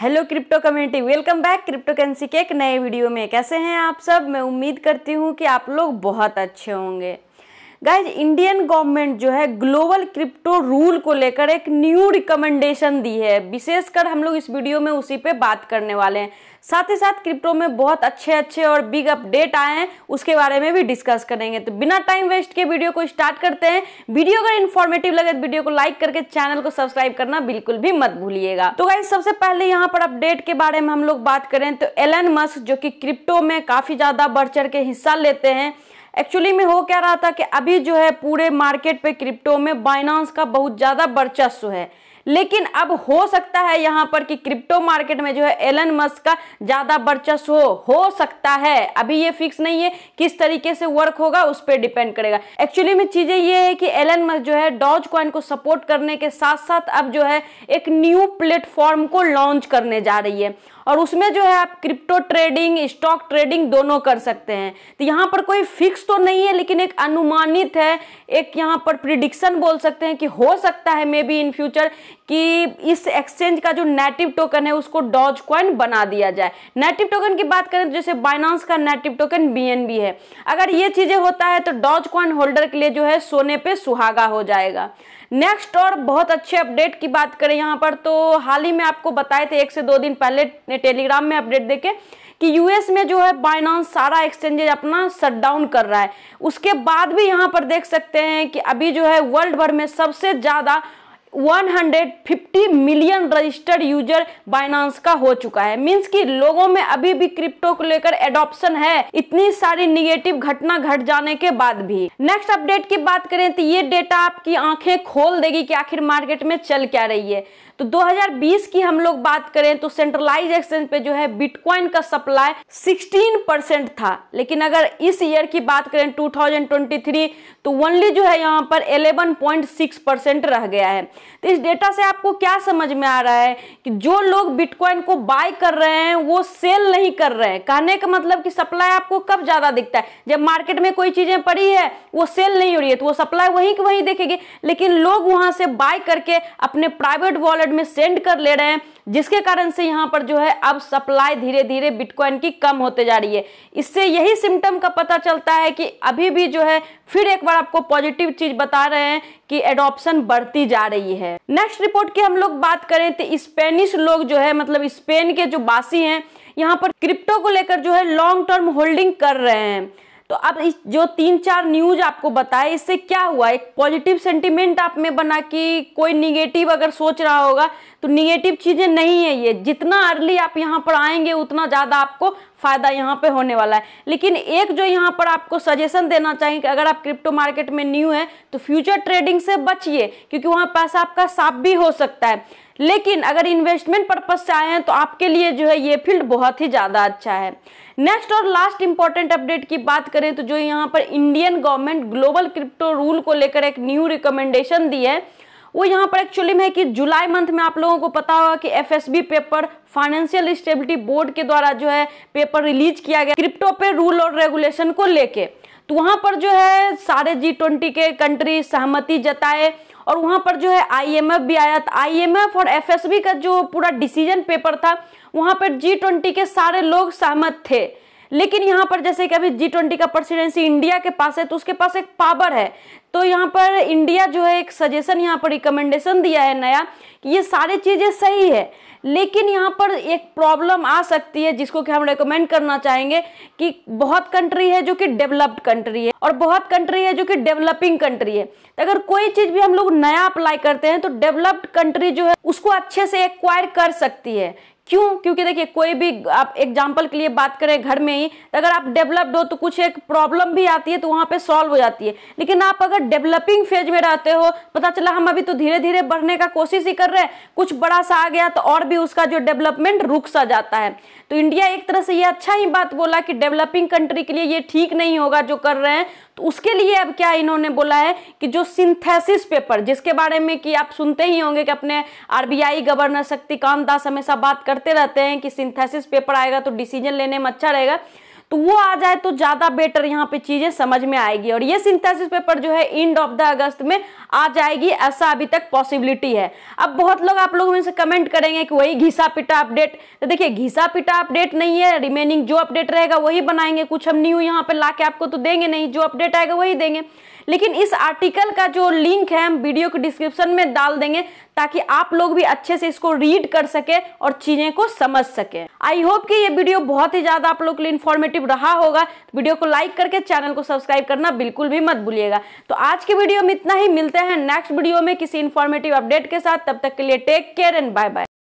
hello crypto community welcome back cryptocurrency के एक नए वीडियो में कैसे हैं आप सब मैं उम्मीद करती हूँ कि आप लोग बहुत अच्छे होंगे गाइज इंडियन गवर्नमेंट जो है ग्लोबल क्रिप्टो रूल को लेकर एक न्यू रिकमेंडेशन दी है विशेषकर हम लोग इस वीडियो में उसी पे बात करने वाले हैं साथ ही साथ क्रिप्टो में बहुत अच्छे अच्छे और बिग अपडेट आए हैं उसके बारे में भी डिस्कस करेंगे तो बिना टाइम वेस्ट के वीडियो को स्टार्ट करते हैं वीडियो अगर इन्फॉर्मेटिव लगे तो वीडियो को लाइक करके चैनल को सब्सक्राइब करना बिल्कुल भी मत भूलिएगा तो गाइज सबसे पहले यहाँ पर अपडेट के बारे में हम लोग बात करें तो एलन मस्क जो की क्रिप्टो में काफी ज्यादा बढ़ चढ़ के हिस्सा लेते हैं एक्चुअली में हो क्या रहा था कि अभी जो है पूरे मार्केट पे क्रिप्टो में बाइनांस का बहुत ज़्यादा वर्चस्व है लेकिन अब हो सकता है यहाँ पर कि क्रिप्टो मार्केट में जो है एलन मस्क का ज़्यादा वर्चस्व हो हो सकता है अभी ये फिक्स नहीं है किस तरीके से वर्क होगा उस पर डिपेंड करेगा एक्चुअली में चीज़ें ये है कि एलन मस्क जो है डॉज क्वाइन को सपोर्ट करने के साथ साथ अब जो है एक न्यू प्लेटफॉर्म को लॉन्च करने जा रही है और उसमें जो है आप क्रिप्टो ट्रेडिंग स्टॉक ट्रेडिंग दोनों कर सकते हैं तो यहाँ पर कोई फिक्स तो नहीं है लेकिन एक अनुमानित है एक यहाँ पर प्रिडिक्शन बोल सकते हैं कि हो सकता है मे बी इन फ्यूचर कि इस एक्सचेंज का जो नेटिव टोकन है उसको डॉज क्वाइन बना दिया जाए नेटिव टोकन की बात करें तो जैसे बाइनांस का नेटिव टोकन बी है अगर ये चीज़ें होता है तो डॉज क्वाइन होल्डर के लिए जो है सोने पर सुहागा हो जाएगा नेक्स्ट और बहुत अच्छे अपडेट की बात करें यहाँ पर तो हाल ही में आपको बताए थे एक से दो दिन पहले टेलीग्राम में अपडेट देके कि यूएस में जो है बाइनांस सारा एक्सचेंजेज अपना शटडाउन कर रहा है उसके बाद भी यहाँ पर देख सकते हैं कि अभी जो है वर्ल्ड भर में सबसे ज़्यादा 150 50 मिलियन रजिस्टर्ड यूजर बाइनांस का हो चुका है मीन्स कि लोगों में अभी भी क्रिप्टो को लेकर एडॉप्शन है इतनी सारी निगेटिव घटना घट जाने के बाद भी नेक्स्ट अपडेट की बात करें तो ये डेटा आपकी आंखें खोल देगी कि आखिर मार्केट में चल क्या रही है तो 2020 की हम लोग बात करें तो सेंट्रलाइज एक्सचेंज पे जो है बिटकॉइन का सप्लाई 16 परसेंट था लेकिन अगर इस ईयर की बात करें 2023 तो ओनली जो है यहाँ पर 11.6 परसेंट रह गया है तो इस डेटा से आपको क्या समझ में आ रहा है कि जो लोग बिटकॉइन को बाय कर रहे हैं वो सेल नहीं कर रहे हैं कहने का मतलब कि सप्लाई आपको कब ज़्यादा दिखता है जब मार्केट में कोई चीज़ें पड़ी है वो सेल नहीं हो रही है तो वो सप्लाई वहीं की वहीं देखेगी लेकिन लोग वहां से बाय करके अपने प्राइवेट वॉलेट में सेंड कर ले रहे हैं जिसके कारण से यहाँ पर जो है अब सप्लाई धीरे धीरे बिटकॉइन की कम होते जा रही है इससे यही सिम्टम का पता चलता है कि अभी भी जो है फिर एक बार आपको पॉजिटिव चीज़ बता रहे हैं कि एडॉप्शन बढ़ती जा रही है नेक्स्ट रिपोर्ट की हम लोग बात करें तो स्पेनिश लोग जो है मतलब स्पेन के जो बासी हैं यहाँ पर क्रिप्टो को लेकर जो है लॉन्ग टर्म होल्डिंग कर रहे हैं तो अब इस जो तीन चार न्यूज आपको बताए इससे क्या हुआ एक पॉजिटिव सेंटिमेंट आप में बना कि कोई निगेटिव अगर सोच रहा होगा तो निगेटिव चीज़ें नहीं है ये जितना अर्ली आप यहाँ पर आएंगे उतना ज़्यादा आपको फ़ायदा यहाँ पे होने वाला है लेकिन एक जो यहाँ पर आपको सजेशन देना चाहिए कि अगर आप क्रिप्टो मार्केट में न्यू है तो फ्यूचर ट्रेडिंग से बचिए क्योंकि वहाँ पैसा आपका साफ भी हो सकता है लेकिन अगर इन्वेस्टमेंट पर्पज से आए हैं तो आपके लिए जो है ये फील्ड बहुत ही ज़्यादा अच्छा है नेक्स्ट और लास्ट इंपॉर्टेंट अपडेट की बात करें तो जो यहाँ पर Indian government global crypto rule को लेकर एक न्यू रिकमेंडेशन दी है वो यहाँ पर एक्चुअली में है कि जुलाई मंथ में आप लोगों को पता होगा कि F paper financial stability board के द्वारा जो है पेपर रिलीज किया गया क्रिप्टो पे रूल और रेगुलेशन को लेके तो वहां पर जो है सारे जी ट्वेंटी के कंट्री सहमति जताए और वहां पर जो है आईएमएफ भी आया था आईएमएफ और एफएसबी का जो पूरा डिसीजन पेपर था वहां पर जी ट्वेंटी के सारे लोग सहमत थे लेकिन यहाँ पर जैसे कि अभी जी ट्वेंटी का प्रेसिडेंसी इंडिया के पास है तो उसके पास एक पावर है तो यहाँ पर इंडिया जो है एक सजेशन यहाँ पर रिकमेंडेशन दिया है नया कि ये सारी चीज़ें सही है लेकिन यहाँ पर एक प्रॉब्लम आ सकती है जिसको कि हम रेकमेंड करना चाहेंगे कि बहुत कंट्री है जो कि डेवलप्ड कंट्री है और बहुत कंट्री है जो कि डेवलपिंग कंट्री है तो अगर कोई चीज़ भी हम लोग नया अप्लाई करते हैं तो डेवलप्ड कंट्री जो है उसको अच्छे से एक्वायर कर सकती है क्यों क्योंकि देखिए कोई भी आप एग्जाम्पल के लिए बात करें घर में ही तो अगर आप डेवलप्ड हो तो कुछ एक प्रॉब्लम भी आती है तो वहाँ पे सॉल्व हो जाती है लेकिन आप अगर डेवलपिंग फेज में रहते हो पता चला हम अभी तो धीरे धीरे बढ़ने का कोशिश ही कर रहे हैं कुछ बड़ा सा आ गया तो और भी उसका जो डेवलपमेंट रुक सा जाता है तो इंडिया एक तरह से ये अच्छा ही बात बोला कि डेवलपिंग कंट्री के लिए ये ठीक नहीं होगा जो कर रहे हैं तो उसके लिए अब क्या इन्होंने बोला है कि जो सिंथेसिस पेपर जिसके बारे में कि आप सुनते ही होंगे कि अपने आरबीआई गवर्नर शक्तिकांत दास हमेशा बात कर करते रहते हैं कि सिंथेसिस पेपर आएगा तो डिसीजन लेने में अच्छा रहेगा तो वो आ जाए तो ज़्यादा बेटर यहाँ पे चीज़ें समझ में आएगी और ये सिंथेसिस पेपर जो है इंड ऑफ द अगस्त में आ जाएगी ऐसा अभी तक पॉसिबिलिटी है अब बहुत लोग आप लोग इनसे कमेंट करेंगे कि वही घिसा पिटा अपडेट तो देखिए घिसा पिटा अपडेट नहीं है रिमेनिंग जो अपडेट रहेगा वही बनाएंगे कुछ हम न्यू यहाँ पे ला आपको तो देंगे नहीं जो अपडेट आएगा वही देंगे लेकिन इस आर्टिकल का जो लिंक है हम वीडियो के डिस्क्रिप्शन में डाल देंगे ताकि आप लोग भी अच्छे से इसको रीड कर सके और चीज़ें को समझ सके आई होप कि ये वीडियो बहुत ही ज़्यादा आप लोग के लिए इन्फॉर्मेटिव रहा होगा वीडियो को लाइक करके चैनल को सब्सक्राइब करना बिल्कुल भी मत भूलिएगा तो आज के वीडियो में इतना ही मिलते हैं नेक्स्ट वीडियो में किसी इन्फॉर्मेटिव अपडेट के साथ तब तक के लिए take care and bye bye